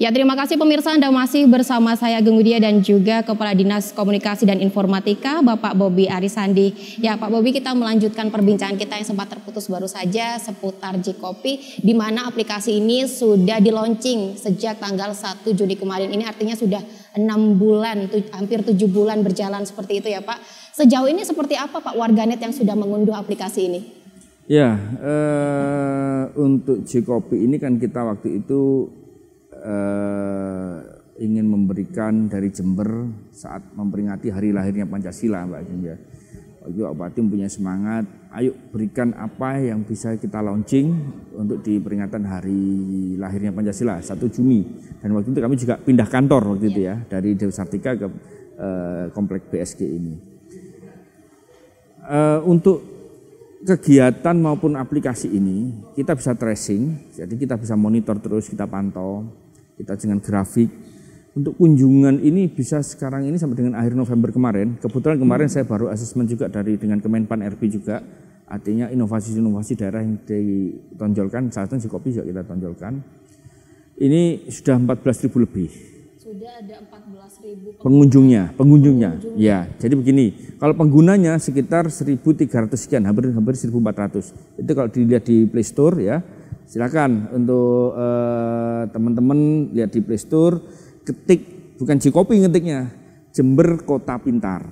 Ya terima kasih pemirsa Anda masih bersama saya Gengudia dan juga Kepala Dinas Komunikasi dan Informatika Bapak Bobi Arisandi. Ya Pak Bobi kita melanjutkan perbincangan kita yang sempat terputus baru saja seputar Jikopi di mana aplikasi ini sudah di launching sejak tanggal 1 Juni kemarin. Ini artinya sudah 6 bulan, hampir 7 bulan berjalan seperti itu ya Pak. Sejauh ini seperti apa Pak warganet yang sudah mengunduh aplikasi ini? Ya, eh, untuk Jikopi ini kan kita waktu itu eh, ingin memberikan dari Jember saat memperingati hari lahirnya Pancasila Pak Jinja. Pak Bupati punya semangat, ayo berikan apa yang bisa kita launching untuk di peringatan hari lahirnya Pancasila 1 Juni. Dan waktu itu kami juga pindah kantor waktu itu ya, dari Dewi Sartika ke eh, komplek BSG ini. Eh, untuk kegiatan maupun aplikasi ini kita bisa tracing, jadi kita bisa monitor terus, kita pantau kita dengan grafik untuk kunjungan ini bisa sekarang ini sampai dengan akhir November kemarin. Kebetulan kemarin hmm. saya baru asesmen juga dari dengan Kemenpan RB juga. Artinya inovasi-inovasi daerah yang ditonjolkan, salah satu kopi juga kita tonjolkan. Ini sudah 14.000 lebih. Sudah ada 14.000 pengunjungnya, pengunjungnya, pengunjungnya. Ya, jadi begini, kalau penggunanya sekitar 1.300 sekian, hampir hampir 1.400. Itu kalau dilihat di Play Store ya Silakan untuk eh, teman-teman lihat di Playstore, ketik bukan copy ngetiknya, Jember Kota Pintar.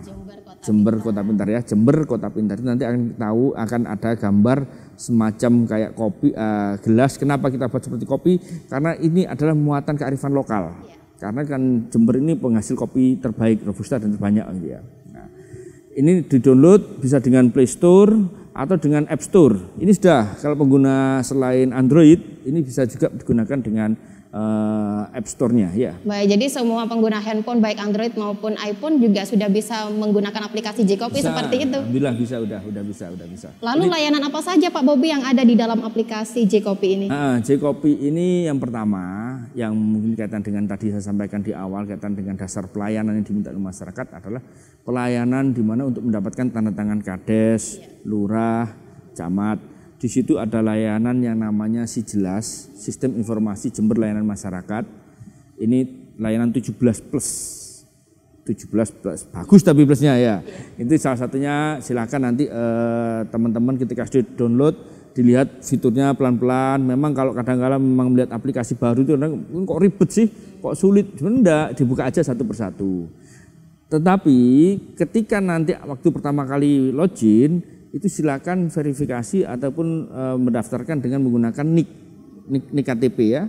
Jember Kota, Pintar. ya, Jember Kota Pintar nanti akan tahu akan ada gambar semacam kayak kopi uh, gelas. Kenapa kita buat seperti kopi? Karena ini adalah muatan kearifan lokal. Ya. Karena kan Jember ini penghasil kopi terbaik, robusta dan terbanyak gitu ya. Nah, ini di download bisa dengan Playstore atau dengan App Store. Ini sudah kalau pengguna selain Android ini bisa juga digunakan dengan uh, App Store-nya ya. Baik, jadi semua pengguna handphone baik Android maupun iPhone juga sudah bisa menggunakan aplikasi JKopi seperti itu. Alhamdulillah bisa udah udah bisa udah bisa. Lalu jadi, layanan apa saja Pak Bobi yang ada di dalam aplikasi JCopy ini? Uh, JCopy ini yang pertama yang mungkin kaitan dengan tadi saya sampaikan di awal kaitan dengan dasar pelayanan yang diminta oleh masyarakat adalah pelayanan di mana untuk mendapatkan tanda tangan kades, iya. lurah, camat di situ ada layanan yang namanya Si Jelas, Sistem Informasi Jember Layanan Masyarakat. Ini layanan 17 plus. 17 plus. Bagus tapi plusnya ya. Itu salah satunya silakan nanti eh, teman-teman eh, ketika sudah download dilihat fiturnya pelan-pelan. Memang kalau kadang kadang memang melihat aplikasi baru itu hmm, kok ribet sih, kok sulit. benda dibuka aja satu persatu. Tetapi ketika nanti waktu pertama kali login, itu silakan verifikasi ataupun e, mendaftarkan dengan menggunakan nik nik, NIK KTP ya.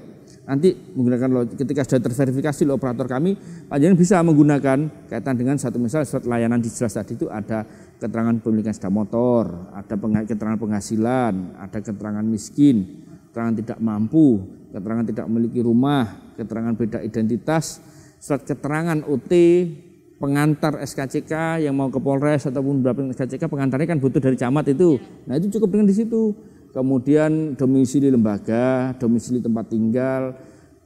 Nanti menggunakan ketika sudah terverifikasi oleh operator kami, panjenengan bisa menggunakan kaitan dengan satu misal surat layanan di dijelas tadi itu ada keterangan pemilikan sepeda motor, ada peng, keterangan penghasilan, ada keterangan miskin, keterangan tidak mampu, keterangan tidak memiliki rumah, keterangan beda identitas, surat keterangan OT, pengantar SKCK yang mau ke Polres ataupun berapa SKCK pengantarnya kan butuh dari camat itu. Nah itu cukup dengan di situ. Kemudian domisili lembaga, domisili tempat tinggal,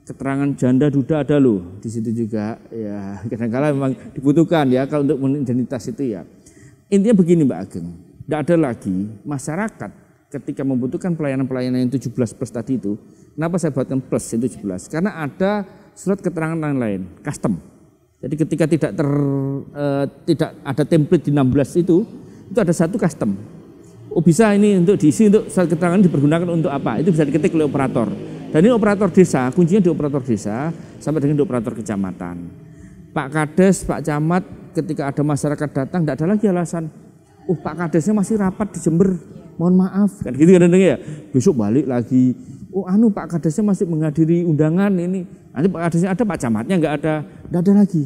keterangan janda duda ada loh di situ juga ya kadang kadang memang dibutuhkan ya kalau untuk identitas itu ya intinya begini Mbak Ageng tidak ada lagi masyarakat ketika membutuhkan pelayanan-pelayanan yang 17 plus tadi itu kenapa saya buatkan plus yang 17 karena ada surat keterangan lain-lain custom jadi ketika tidak ter, uh, tidak ada template di 16 itu, itu ada satu custom. Oh bisa ini untuk diisi untuk surat keterangan dipergunakan untuk apa? Itu bisa diketik oleh operator. Dan ini operator desa, kuncinya di operator desa sampai dengan di operator kecamatan. Pak Kades, Pak Camat ketika ada masyarakat datang tidak ada lagi alasan. Oh Pak Kadesnya masih rapat di Jember, mohon maaf kan gitu kan kadang ya besok balik lagi oh anu Pak Kadesnya masih menghadiri undangan ini nanti Pak Kadesnya ada Pak Camatnya nggak ada nggak ada lagi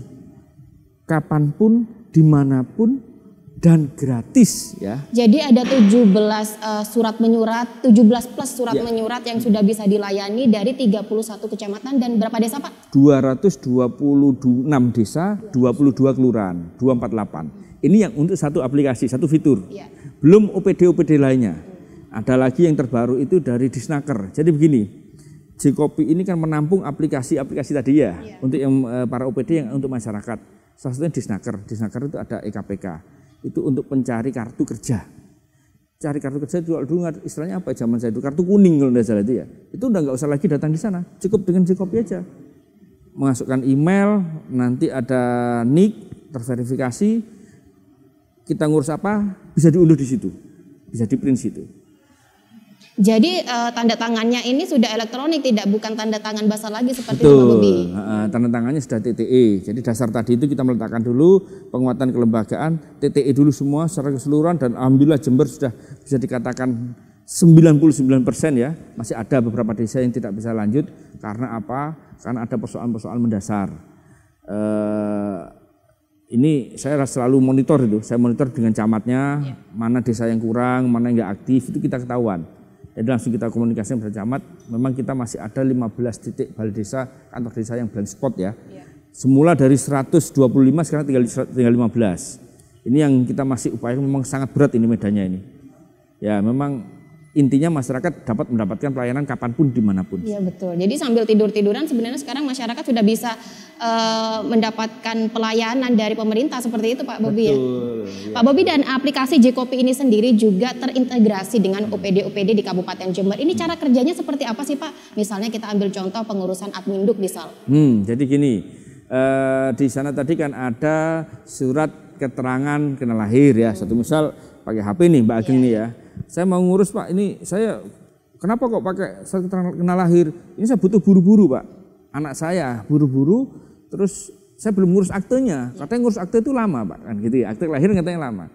kapanpun dimanapun dan gratis ya. Jadi ada 17 uh, eh, surat menyurat, 17 plus surat ya. menyurat yang sudah bisa dilayani dari 31 kecamatan dan berapa desa Pak? 226 desa, 22 kelurahan, 248. Ini yang untuk satu aplikasi, satu fitur. Ya belum OPD-OPD lainnya. Ada lagi yang terbaru itu dari Disnaker. Jadi begini, Jkopi ini kan menampung aplikasi-aplikasi tadi ya, ya, untuk yang eh, para OPD yang untuk masyarakat. Salah satunya Disnaker. Disnaker itu ada EKPK. Itu untuk pencari kartu kerja. Cari kartu kerja itu dulu istilahnya apa ya zaman saya itu kartu kuning kalau tidak salah itu ya. Itu udah nggak usah lagi datang di sana, cukup dengan Jkopi aja. Masukkan email, nanti ada nick terverifikasi, kita ngurus apa bisa diunduh di situ, bisa di print situ. Jadi uh, tanda tangannya ini sudah elektronik, tidak bukan tanda tangan basah lagi seperti Betul. Uh, tanda tangannya sudah TTE. Jadi dasar tadi itu kita meletakkan dulu penguatan kelembagaan, TTE dulu semua secara keseluruhan dan alhamdulillah Jember sudah bisa dikatakan 99% ya, masih ada beberapa desa yang tidak bisa lanjut karena apa? Karena ada persoalan-persoalan mendasar. Uh, ini saya selalu monitor itu, saya monitor dengan camatnya ya. mana desa yang kurang, mana yang nggak aktif itu kita ketahuan. Jadi langsung kita komunikasi dengan camat. Memang kita masih ada 15 titik balai desa, kantor desa yang blind spot ya. ya. Semula dari 125 sekarang tinggal tinggal 15. Ini yang kita masih upaya memang sangat berat ini medannya ini. Ya memang intinya masyarakat dapat mendapatkan pelayanan kapanpun dimanapun. Iya betul. Jadi sambil tidur tiduran sebenarnya sekarang masyarakat sudah bisa uh, mendapatkan pelayanan dari pemerintah seperti itu Pak Bobi ya. ya. Pak Bobi dan aplikasi JKopi ini sendiri juga terintegrasi dengan OPD OPD di Kabupaten Jember. Ini hmm. cara kerjanya seperti apa sih Pak? Misalnya kita ambil contoh pengurusan admin adminduk misal. Hmm, jadi gini. uh, di sana tadi kan ada surat keterangan kena lahir ya. Satu misal pakai HP nih Mbak Ageng ya. nih ya saya mau ngurus Pak, ini saya kenapa kok pakai surat keterangan lahir? Ini saya butuh buru-buru Pak, anak saya buru-buru, terus saya belum ngurus aktenya. Katanya ngurus akte itu lama Pak, kan gitu ya, akte lahir katanya lama.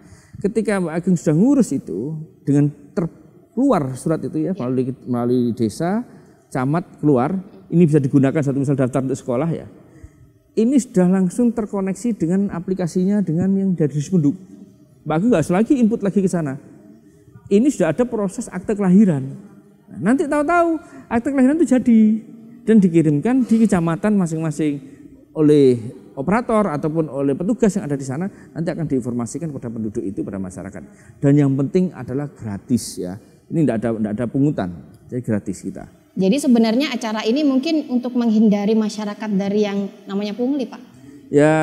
Ketika Pak Agung sudah ngurus itu, dengan terkeluar surat itu ya, melalui, melalui desa, camat keluar, ini bisa digunakan satu misal daftar untuk sekolah ya. Ini sudah langsung terkoneksi dengan aplikasinya dengan yang dari Dispenduk. Mbak Agung nggak lagi input lagi ke sana ini sudah ada proses akte kelahiran. Nah, nanti tahu-tahu akte kelahiran itu jadi dan dikirimkan di kecamatan masing-masing oleh operator ataupun oleh petugas yang ada di sana nanti akan diinformasikan kepada penduduk itu pada masyarakat. Dan yang penting adalah gratis ya. Ini tidak ada tidak ada pungutan. Jadi gratis kita. Jadi sebenarnya acara ini mungkin untuk menghindari masyarakat dari yang namanya pungli, Pak ya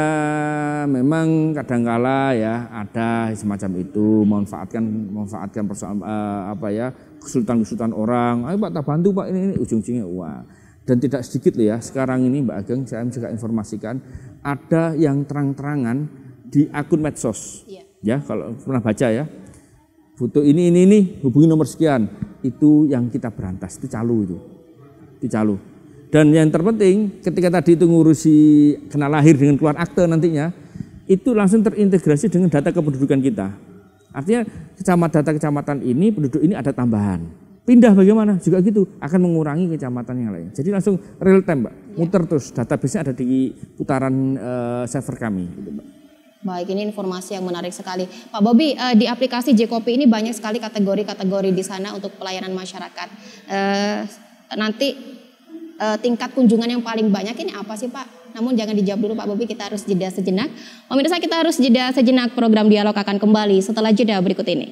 memang kadangkala ya ada semacam itu manfaatkan manfaatkan persoalan uh, apa ya kesulitan-kesulitan orang ayo Pak tak bantu Pak ini, ini ujung-ujungnya uang. dan tidak sedikit loh ya sekarang ini Mbak Ageng saya juga informasikan ada yang terang-terangan di akun medsos ya. ya kalau pernah baca ya foto ini ini ini hubungi nomor sekian itu yang kita berantas itu calu itu itu calu dan yang terpenting ketika tadi itu ngurusi kena lahir dengan keluar akte nantinya itu langsung terintegrasi dengan data kependudukan kita. Artinya kecamatan data kecamatan ini penduduk ini ada tambahan. Pindah bagaimana? Juga gitu akan mengurangi kecamatan yang lain. Jadi langsung real time, Mbak. Ya. Muter terus database-nya ada di putaran uh, server kami gitu, Mbak. Baik, ini informasi yang menarik sekali. Pak Bobi, uh, di aplikasi JKopi ini banyak sekali kategori-kategori di sana untuk pelayanan masyarakat. Uh, nanti uh, tingkat kunjungan yang paling banyak ini apa sih Pak? Namun jangan dijawab dulu Pak Bobi, kita harus jeda sejenak. Pemirsa kita harus jeda sejenak, program dialog akan kembali setelah jeda berikut ini.